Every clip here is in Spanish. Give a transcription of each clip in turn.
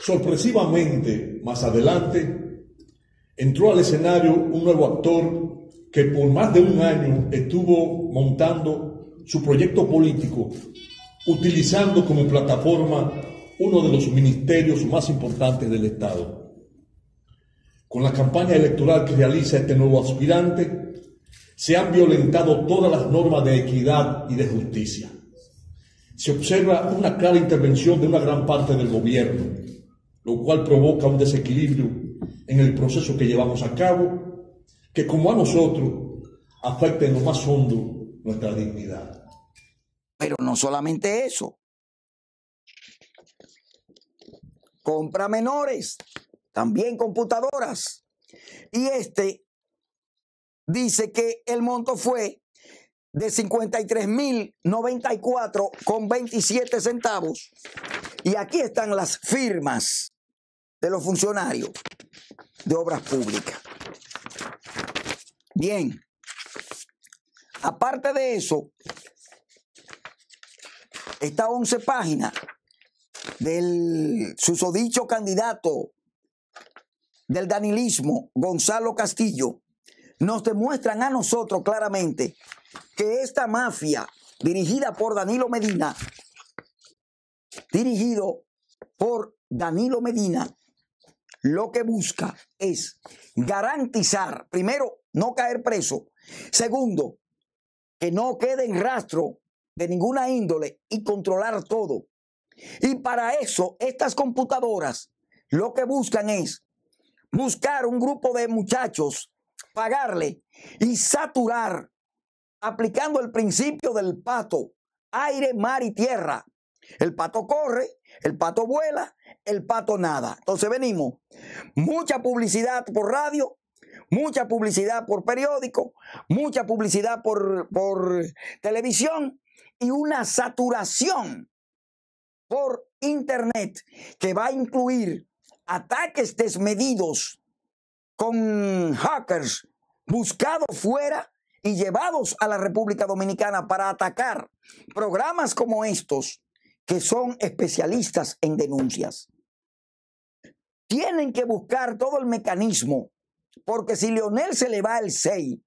Sorpresivamente, más adelante, entró al escenario un nuevo actor que por más de un año estuvo montando su proyecto político, utilizando como plataforma uno de los ministerios más importantes del Estado. Con la campaña electoral que realiza este nuevo aspirante, se han violentado todas las normas de equidad y de justicia. Se observa una clara intervención de una gran parte del gobierno, lo cual provoca un desequilibrio en el proceso que llevamos a cabo, que como a nosotros afecta en lo más hondo nuestra dignidad. Pero no solamente eso. Compra menores, también computadoras. Y este dice que el monto fue de 53.094,27 con centavos. Y aquí están las firmas de los funcionarios de obras públicas. Bien, aparte de eso, estas 11 páginas del susodicho candidato del danilismo, Gonzalo Castillo, nos demuestran a nosotros claramente que esta mafia dirigida por Danilo Medina, dirigido por Danilo Medina, lo que busca es garantizar, primero, no caer preso, segundo, que no quede en rastro de ninguna índole y controlar todo. Y para eso, estas computadoras lo que buscan es buscar un grupo de muchachos, pagarle y saturar, aplicando el principio del pato, aire, mar y tierra, el pato corre, el pato vuela, el pato nada. Entonces venimos. Mucha publicidad por radio, mucha publicidad por periódico, mucha publicidad por, por televisión y una saturación por internet que va a incluir ataques desmedidos con hackers buscados fuera y llevados a la República Dominicana para atacar programas como estos que son especialistas en denuncias. Tienen que buscar todo el mecanismo, porque si Leonel se le va el 6,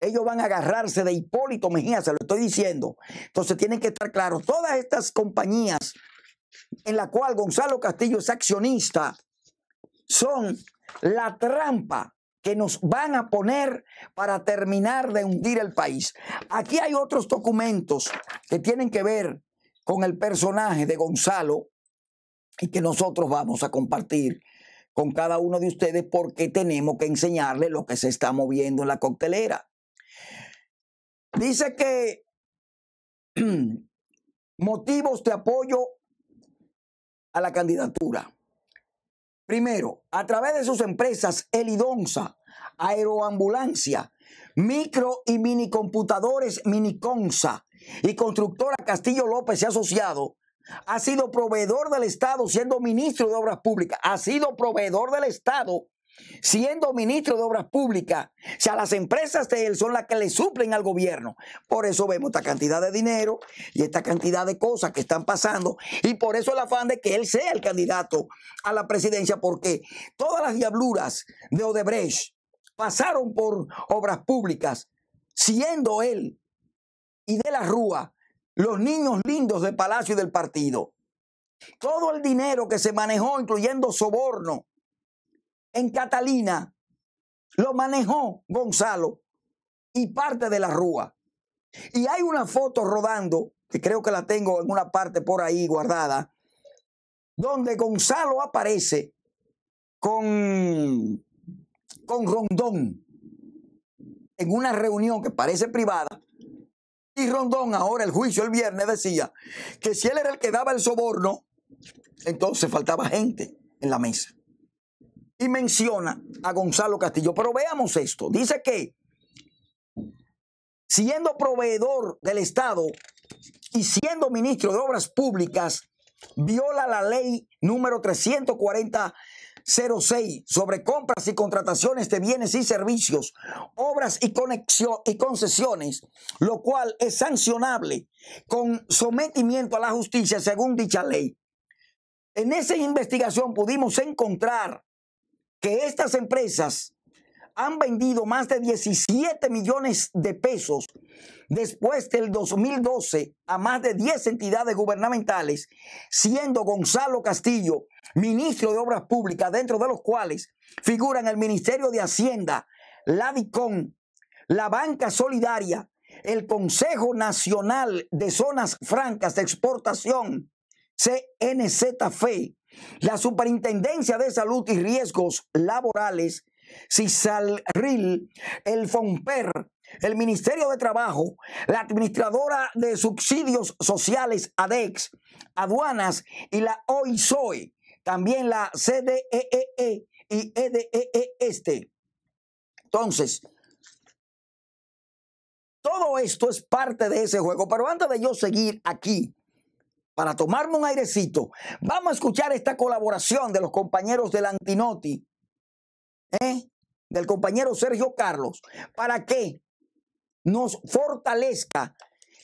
ellos van a agarrarse de Hipólito Mejía, se lo estoy diciendo. Entonces tienen que estar claros, todas estas compañías en la cual Gonzalo Castillo es accionista son la trampa que nos van a poner para terminar de hundir el país. Aquí hay otros documentos que tienen que ver con el personaje de Gonzalo y que nosotros vamos a compartir con cada uno de ustedes porque tenemos que enseñarle lo que se está moviendo en la coctelera. Dice que motivos de apoyo a la candidatura. Primero, a través de sus empresas Elidonza, Aeroambulancia, Micro y Minicomputadores Miniconsa, y constructora Castillo López se ha asociado, ha sido proveedor del Estado siendo ministro de Obras Públicas, ha sido proveedor del Estado siendo ministro de Obras Públicas. O sea, las empresas de él son las que le suplen al gobierno. Por eso vemos esta cantidad de dinero y esta cantidad de cosas que están pasando. Y por eso el afán de que él sea el candidato a la presidencia, porque todas las diabluras de Odebrecht pasaron por Obras Públicas, siendo él y de la Rúa, los niños lindos de Palacio y del partido. Todo el dinero que se manejó, incluyendo soborno, en Catalina, lo manejó Gonzalo y parte de la Rúa. Y hay una foto rodando, que creo que la tengo en una parte por ahí guardada, donde Gonzalo aparece con, con Rondón en una reunión que parece privada, y Rondón, ahora el juicio el viernes, decía que si él era el que daba el soborno, entonces faltaba gente en la mesa. Y menciona a Gonzalo Castillo. Pero veamos esto. Dice que, siendo proveedor del Estado y siendo ministro de Obras Públicas, viola la ley número 340 06 sobre compras y contrataciones de bienes y servicios, obras y, conexión, y concesiones, lo cual es sancionable con sometimiento a la justicia según dicha ley. En esa investigación pudimos encontrar que estas empresas han vendido más de 17 millones de pesos después del 2012 a más de 10 entidades gubernamentales, siendo Gonzalo Castillo ministro de Obras Públicas, dentro de los cuales figuran el Ministerio de Hacienda, la DICON, la Banca Solidaria, el Consejo Nacional de Zonas Francas de Exportación, CNZFE, la Superintendencia de Salud y Riesgos Laborales, CISALRIL, el FONPER, el Ministerio de Trabajo, la Administradora de Subsidios Sociales ADEX, Aduanas y la OISOE, también la CDEE e e y EDEE e Este. Entonces, todo esto es parte de ese juego, pero antes de yo seguir aquí, para tomarme un airecito, vamos a escuchar esta colaboración de los compañeros del Antinoti, ¿eh? del compañero Sergio Carlos, para qué? nos fortalezca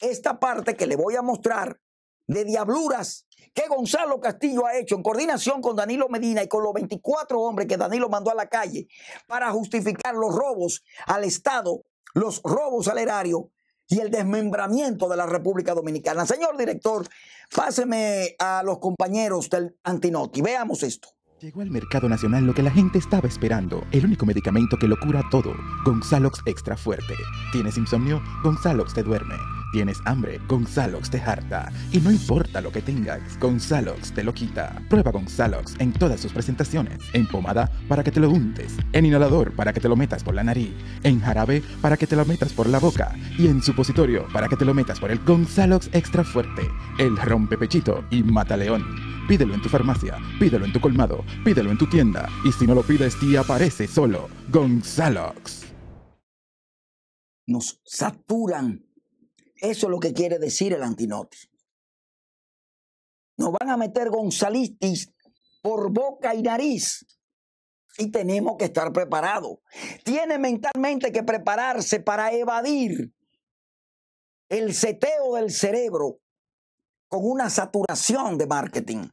esta parte que le voy a mostrar de diabluras que Gonzalo Castillo ha hecho en coordinación con Danilo Medina y con los 24 hombres que Danilo mandó a la calle para justificar los robos al Estado, los robos al erario y el desmembramiento de la República Dominicana. Señor director, páseme a los compañeros del Antinoti. Veamos esto. Llegó al mercado nacional lo que la gente estaba esperando, el único medicamento que lo cura todo, Gonzalox Extra Fuerte. ¿Tienes insomnio? Gonzalox te duerme. Tienes hambre, Gonzalox te harta. Y no importa lo que tengas, Gonzalox te lo quita. Prueba Gonzalox en todas sus presentaciones. En pomada para que te lo untes. En inhalador para que te lo metas por la nariz. En jarabe para que te lo metas por la boca. Y en supositorio para que te lo metas por el Gonzalox extra fuerte. El rompepechito y mata león. Pídelo en tu farmacia, pídelo en tu colmado, pídelo en tu tienda. Y si no lo pides, ti aparece solo. Gonzalox. Nos saturan eso es lo que quiere decir el antinoti. Nos van a meter gonzalitis por boca y nariz. Y tenemos que estar preparados. Tiene mentalmente que prepararse para evadir el seteo del cerebro con una saturación de marketing.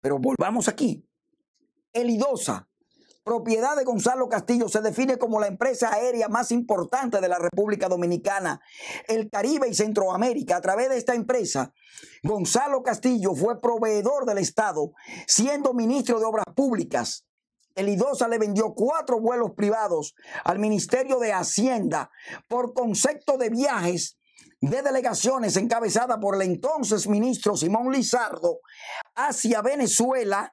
Pero volvamos aquí. Elidosa propiedad de Gonzalo Castillo se define como la empresa aérea más importante de la República Dominicana, el Caribe y Centroamérica. A través de esta empresa, Gonzalo Castillo fue proveedor del Estado, siendo ministro de Obras Públicas. El IDOSA le vendió cuatro vuelos privados al Ministerio de Hacienda por concepto de viajes de delegaciones encabezada por el entonces ministro Simón Lizardo hacia Venezuela,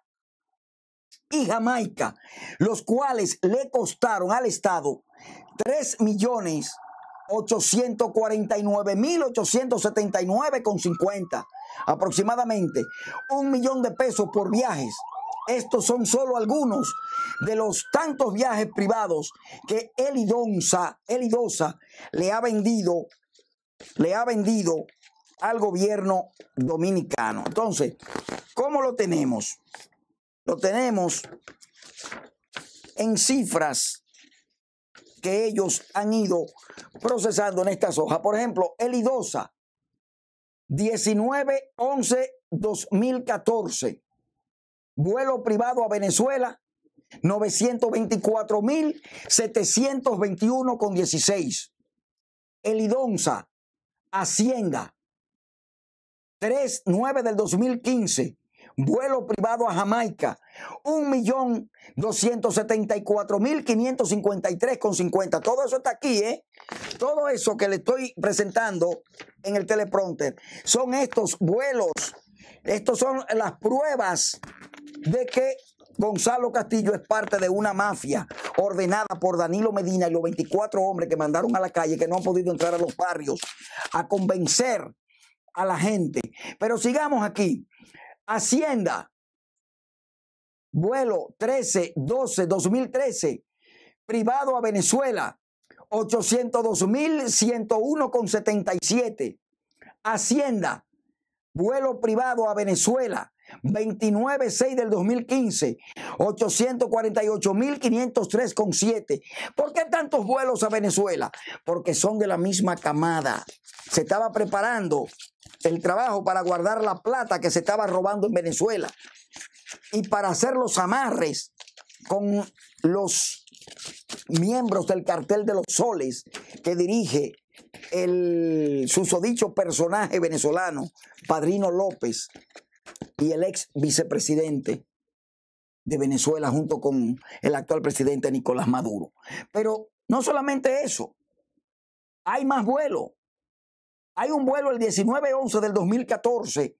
y Jamaica, los cuales le costaron al Estado 3.849.879,50, aproximadamente un millón de pesos por viajes. Estos son solo algunos de los tantos viajes privados que el Elidosa le ha vendido, le ha vendido al gobierno dominicano. Entonces, ¿cómo lo tenemos? lo tenemos en cifras que ellos han ido procesando en estas hojas. Por ejemplo, Elidosa, 19-11-2014, vuelo privado a Venezuela, 924.721 con 16. Elidonza, Hacienda, 3-9 del 2015, vuelo privado a Jamaica, 1.274.553,50. Todo eso está aquí, ¿eh? Todo eso que le estoy presentando en el teleprompter son estos vuelos, estos son las pruebas de que Gonzalo Castillo es parte de una mafia ordenada por Danilo Medina y los 24 hombres que mandaron a la calle que no han podido entrar a los barrios a convencer a la gente. Pero sigamos aquí. Hacienda, vuelo 13, 12, 2013, privado a Venezuela, 802.101,77. Hacienda, vuelo privado a Venezuela, 29.6 del 2015, 848.503,7. ¿Por qué tantos vuelos a Venezuela? Porque son de la misma camada. Se estaba preparando el trabajo para guardar la plata que se estaba robando en Venezuela y para hacer los amarres con los miembros del cartel de los soles que dirige el susodicho personaje venezolano, Padrino López, y el ex vicepresidente de Venezuela junto con el actual presidente Nicolás Maduro. Pero no solamente eso, hay más vuelos. Hay un vuelo el 19-11 del 2014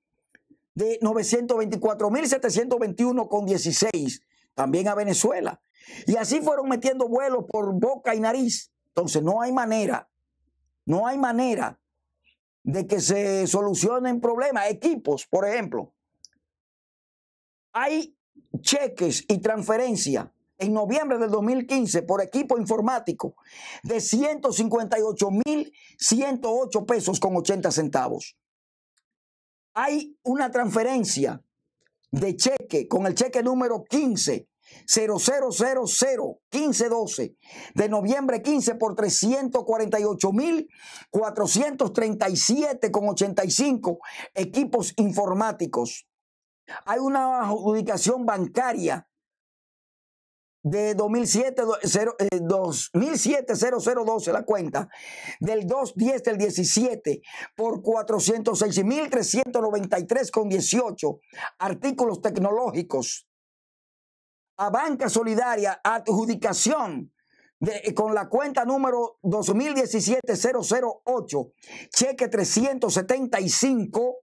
de 924.721 con 16 también a Venezuela. Y así fueron metiendo vuelos por boca y nariz. Entonces no hay manera, no hay manera de que se solucionen problemas. Equipos, por ejemplo, hay cheques y transferencia en noviembre del 2015 por equipo informático de 158.108 pesos con 80 centavos. Hay una transferencia de cheque con el cheque número 15 0000 1512 de noviembre 15 por con 85 equipos informáticos. Hay una adjudicación bancaria de 2007-0012, eh, la cuenta, del 210 del 17 por 406.393,18 artículos tecnológicos a Banca Solidaria adjudicación de, eh, con la cuenta número 2017-008, cheque 375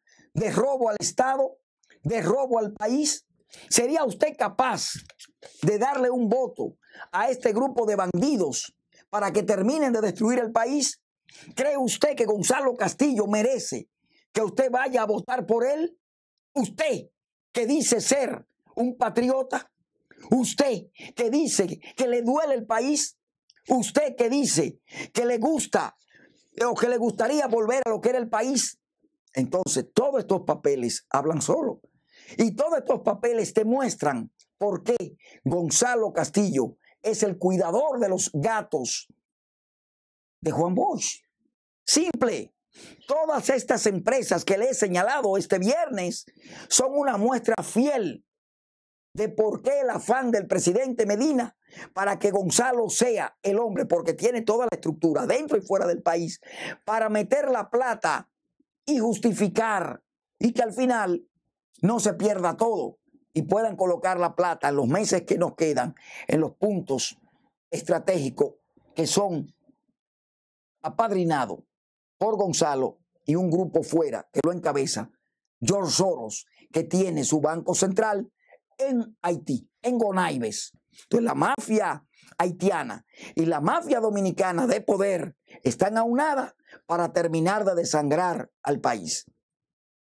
de robo al Estado, de robo al país? ¿Sería usted capaz de darle un voto a este grupo de bandidos para que terminen de destruir el país? ¿Cree usted que Gonzalo Castillo merece que usted vaya a votar por él? Usted que dice ser un patriota, usted que dice que le duele el país, usted que dice que le gusta o que le gustaría volver a lo que era el país entonces, todos estos papeles hablan solo. Y todos estos papeles te muestran por qué Gonzalo Castillo es el cuidador de los gatos de Juan Bosch. Simple. Todas estas empresas que le he señalado este viernes son una muestra fiel de por qué el afán del presidente Medina para que Gonzalo sea el hombre, porque tiene toda la estructura dentro y fuera del país, para meter la plata y justificar y que al final no se pierda todo y puedan colocar la plata en los meses que nos quedan en los puntos estratégicos que son apadrinados por Gonzalo y un grupo fuera que lo encabeza, George Soros, que tiene su banco central en Haití, en Gonaives. Entonces la mafia haitiana y la mafia dominicana de poder están aunadas para terminar de desangrar al país.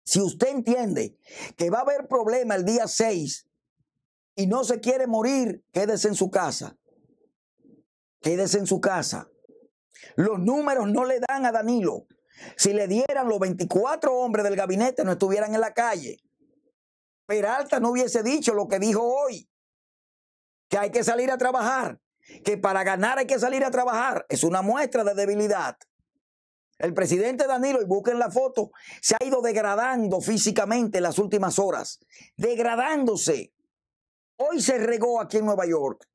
Si usted entiende que va a haber problema el día 6 y no se quiere morir, quédese en su casa. Quédese en su casa. Los números no le dan a Danilo. Si le dieran los 24 hombres del gabinete, no estuvieran en la calle. Peralta no hubiese dicho lo que dijo hoy, que hay que salir a trabajar que para ganar hay que salir a trabajar. Es una muestra de debilidad. El presidente Danilo, y busquen la foto, se ha ido degradando físicamente en las últimas horas, degradándose. Hoy se regó aquí en Nueva York,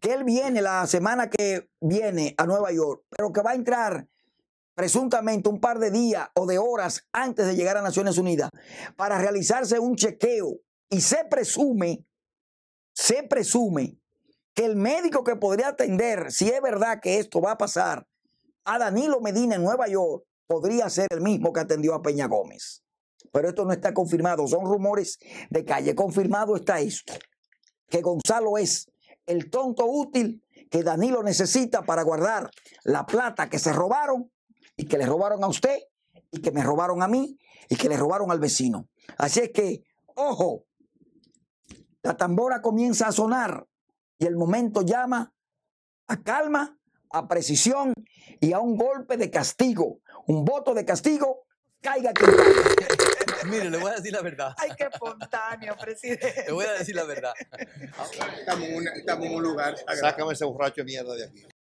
que él viene la semana que viene a Nueva York, pero que va a entrar presuntamente un par de días o de horas antes de llegar a Naciones Unidas para realizarse un chequeo. Y se presume, se presume que el médico que podría atender, si es verdad que esto va a pasar, a Danilo Medina en Nueva York, podría ser el mismo que atendió a Peña Gómez. Pero esto no está confirmado, son rumores de calle. Confirmado está esto, que Gonzalo es el tonto útil que Danilo necesita para guardar la plata que se robaron y que le robaron a usted y que me robaron a mí y que le robaron al vecino. Así es que, ojo, la tambora comienza a sonar y el momento llama a calma, a precisión y a un golpe de castigo, un voto de castigo, caiga quien Mire, le voy a decir la verdad. Ay, qué espontáneo, presidente. Le voy a decir la verdad. Estamos en, un lugar. Sácame ese borracho de mierda de aquí.